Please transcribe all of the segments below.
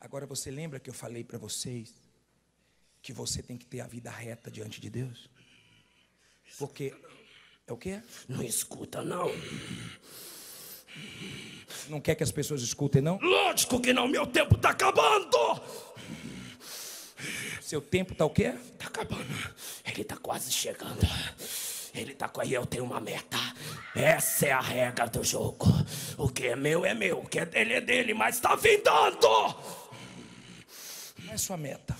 Agora você lembra que eu falei para vocês que você tem que ter a vida reta diante de Deus? Porque é o quê? Não escuta não. Não quer que as pessoas escutem não? Lógico que não, meu tempo está acabando. Seu tempo está o quê? Está acabando. Ele está quase chegando. Ele tá com aí, eu tenho uma meta. Essa é a regra do jogo. O que é meu é meu, o que é dele é dele, mas tá vindando! é sua meta?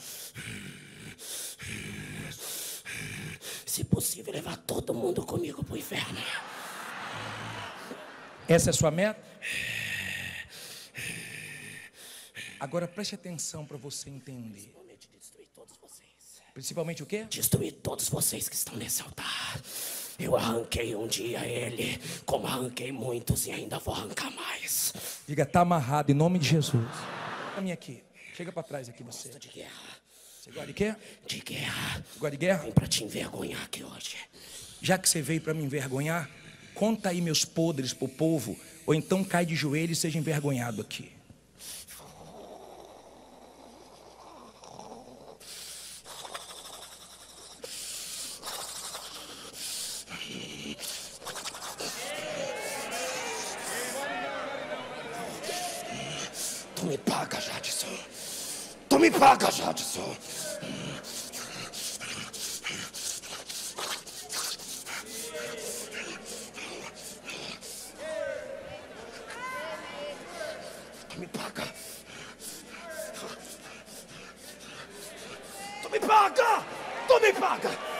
Se possível, levar todo mundo comigo para o inferno. Essa é sua meta? Agora preste atenção para você entender. Principalmente destruir todos vocês. Principalmente o quê? Destruir todos vocês que estão nesse altar. Eu arranquei um dia ele, como arranquei muitos e ainda vou arrancar mais. Diga, está amarrado em nome de Jesus. minha aqui. Chega para trás aqui você. Gosta de guerra. Você gosta de quê? De guerra. Você gosta de guerra? Vim para te envergonhar aqui hoje. Já que você veio para me envergonhar, conta aí meus podres pro povo, ou então cai de joelho e seja envergonhado aqui. Tu me paga, Jadson me paga, Jadson. Me paga. Tu me paga! Tu me paga!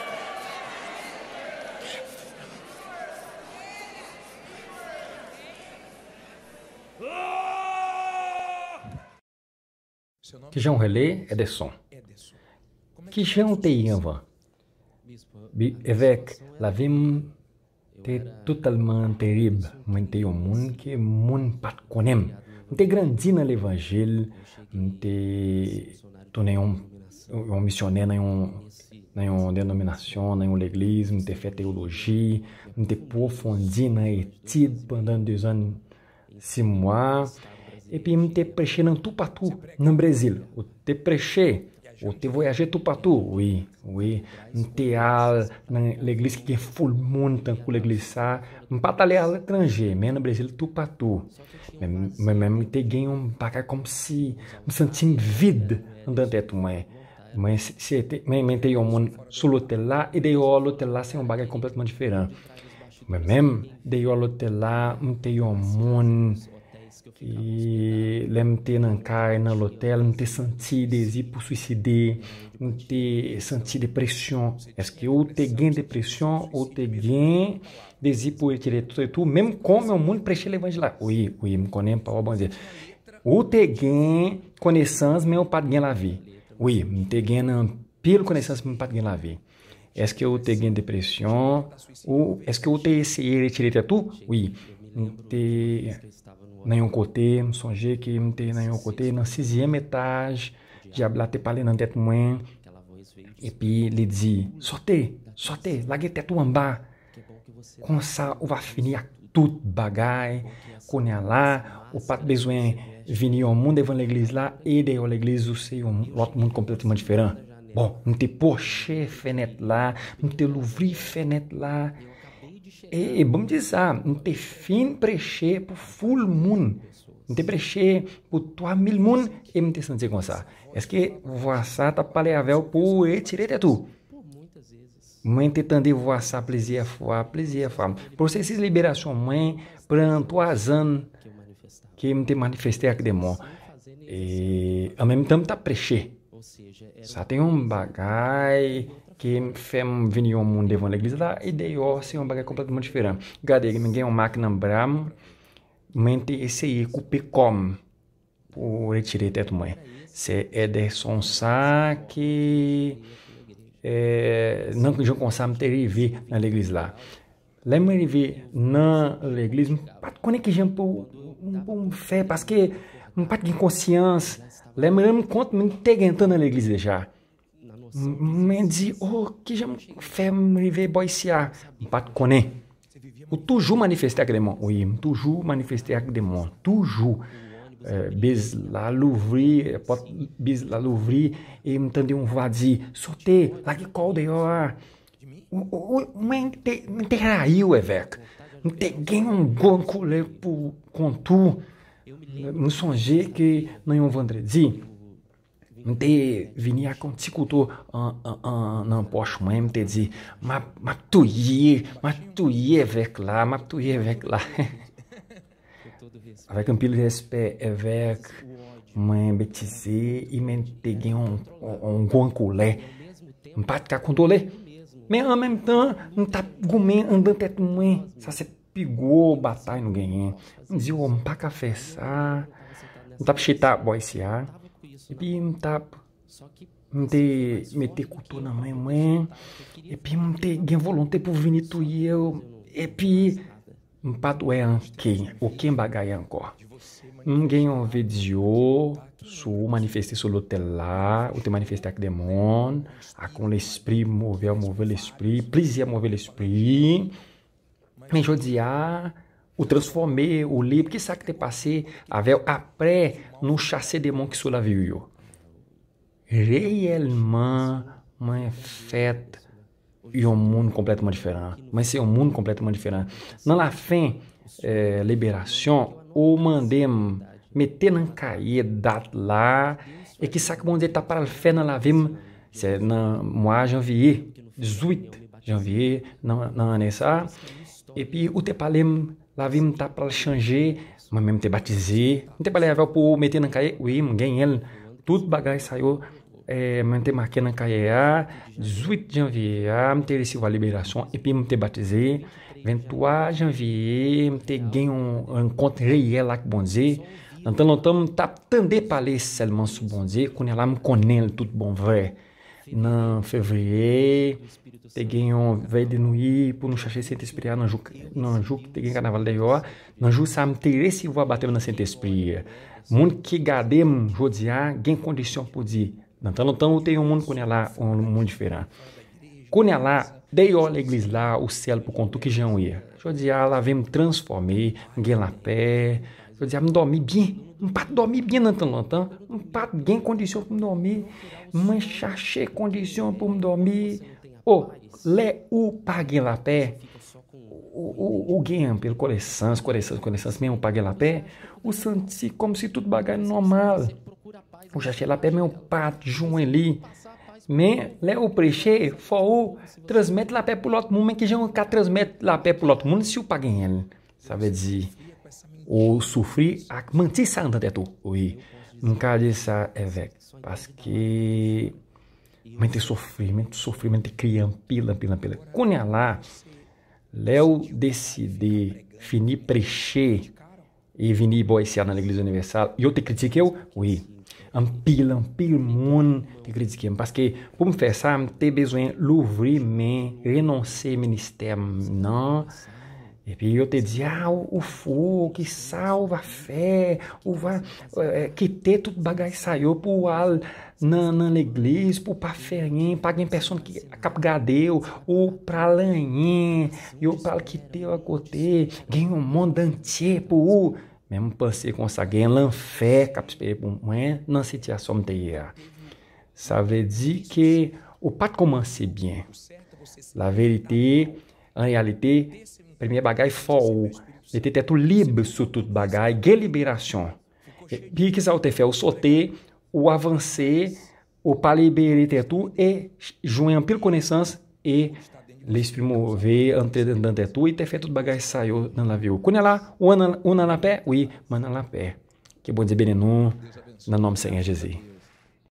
Kijão é Relé Ederson. Kijão é Teiyanvan. Evec Lavim Te totalement terrible. Mante o mun que mun pat conem. Mante grandina l'evangel. Mante tu nenhum um missionário, nenhum nenhum denominação, nenhum l'église, mante fé teologia, mante profundi na etid é pendant dois anos, six mois. EPM te preche não Tupatu, no Brasil. O te preche, o te voyager Tupatu, oui, oui. Te al, na igreja que é full monde então, com a igreja, m'patale pataleal estrangeiro. mais no Brasil Tupatu. Mas mesmo te ganha um paca como se me sentindo vide, andando até tu mãe. Mas se te, mas tem um lá e dei olo lá sem um bagulho completamente diferente. Mas mesmo dei lá telar, um tem um que lem te nan kay nan lotel, não te senti desi pou suicide, não te senti depresyon. Eske ou te gen depresyon, ou te gen desi pou etire tu, tu mesmo como o mundo preche l'evangelho. Oui, oui, me konen pa wabanze. Ou te gen konesans, men ou pat gen la vi. Oui, me te gen nan pil konesans, men pat gen la vi. Est-ce que eu tenho depressão? Ou est-ce que eu tenho esse retiro de tu? Oui. Te Nan yon kote, msonje ki mte nan yon kote, nan 6e metaj, di abla te pale nan tet mwen, epi li dizi, Sote, sote, lage tet wamba, konsa ou va fini ak tout bagay, konya la, ou pat bezwen vini yo moun devan le gliz la, e de yo le gliz ou se yo lot moun kompletman diferan. Bon, mte poche fenet la, mte louvri fenet la. e bom não inte fin preche o full moon. Inte preche po mil moon e mte sante com sa. É que voaçá tá paleavel po tirar tirete tu. Mãe tentando voaçá plesia foa, plesia se liberar liberação mãe pran toazan que mte manifestar aqui demo. E ao mesmo tempo tá preche. Só tem um bagaio che fem veniam un devon l'église de idei orsi un bagay completamente diferente. Gade ninguém um máquina bram mente esse aí com pecom. O retirei teto mãe. Se Ederson Saque é, não que consam terivi na l'église lá. de vi na l'église, pas que j'aime pour um fé parce que um pas de consciência. Lembre-me quanto me tegentando na l'église já. Hum, hum, hum, Menzi o oh, kijam femrive boisia pat konen. O tuju manifeste ak demon. Oui, tuju manifeste ak demon. Toujou. Euh, bez la louvri, pot bez la louvri, e mtande um vadi, sote, lage col de oa. a. Mwen te, te raio, evek. não tem gen um gon koule pou kontou. Mwen que ke nan yon vendredi. Mwen te vini akon tsi koutou an an an nan pòsh mwen, mwen te dizi, mwen mato ye, mwen mato ye vek la, mwen mato ye vek la. Avèk an pil respe, evek mwen betize, i mwen te gen an an gwan koulè, mwen pati kakontole, mwen an mèm tan, mwen tap gomen andan tet mwen, sa se pigou batay nou genyen. Mwen dizi, o oh, mwen pa ka fè sa, mwen tap cheta boye si a, ah. Epi mtap, mte mete koutou nan mwen mwen, epi mte gen volon te pou vini tou ye, epi mpato we an ken, o ken bagay an kor. Mgen yon vedi yo, sou manifesti sou lote la, ou te manifesti ak demon, akoun l'espri movel, movel l'espri, plizi ya movel l'espri, men jodi ya... o transformer, o livre, que sabe que tem passé, a véu, no nous chasser des que sous la vie. Réellement, mãe, fête, e um mundo completamente diferente. Mas se é um mundo completamente diferente. Não la fin, é, eh, liberação, ou mandem meter na caída lá, e que sabe que está para a fé na lavim, c'est dans mois janvier, 18 janvier, dans l'année ça. Et puis, ou te parlem la vi mwen ta pral chanje, mwen mwen te batize, mwen te pale yave pou mwen te nankaye, wè mwen gen yel, tout bagay sayo, mwen te make nankaye ya, 18 janvye ya, mwen te resi wale liberasyon, epi mwen te batize, 23 janvye, mwen te gen yon kont reyel ak bonze, nan tan nan tan mwen ta tande pale selman sou bonze, kwenye la mwen konen l tout bon vè, na fevereiro, né? peguei um velho no Ipo, no Xaxê Sente Espria, no Juca, na Juca, peguei Carnaval de Ió, na Ju ter esse Vua Bateu na Sente Espria. Mundo que gadem jodiar, quem condição podia. Então, então tem um mundo com ela, um mundo diferente. Com ela, dei olha igreja lá, o céu por conto que já ia. Jodiar lá, vem transformei, ninguém lá pé, eu dizia, me dormi bem, um pato dormir bem dans ton longtemps, me pas gain condition pour me dormir, me chercher condition pour me dormir. Oh, lé ou pague la paix. O, o, o gain pelo coleções, coleções, coleções, mesmo paguei lá pé, O santos como se tudo bagaio normal. O chercher la paix, meu pato, joão ali. me lè ou preche, fò ou transmèt la pè pou lot moun, que já jen ou ka transmèt la pè pou lot moun si ou pa gen el. Sa ou souffrir a manter sa an tan tèt ou. Oui, m ka di sa é evèk. Paske men te sofri, men te sofri, men te kriye an pila, pila, pila. Konya la, lè ou fini preche e vini boysear na igreja Universal, eu te critiquei, ou? Oui. An pil, an pil te critiquei, Paske pou m fè sa, m te bezwen louvri men renonse minister nan... E eu te dizia, ah, o, o fu, que salva a fé, o va, é, que teto bagai saiu o al, na, na igreja, pro paferim, paguem pessoa que capgadeu, o pra lanhim, e o pra que o agote, ganhou um mondante pro mesmo passei com essa ganha lanfé, capspebum, não se tinha som teia. Ça veut que o pat commence bien. La vérité, en realidade Premier bagaj fou, li te tetou lib sou tout bagaj, gen liberasyon. Pi ki te fe, ou sote, ou avanse, ou pale bere e jwen pil konesans, e lhes sprimove ante dan tetou, e te fe tout bagai saiu na la Cunha lá la, ou nan la pe? Oui, man nan la pe. Ke bon di bene nou, nan nom Sengen Jezi.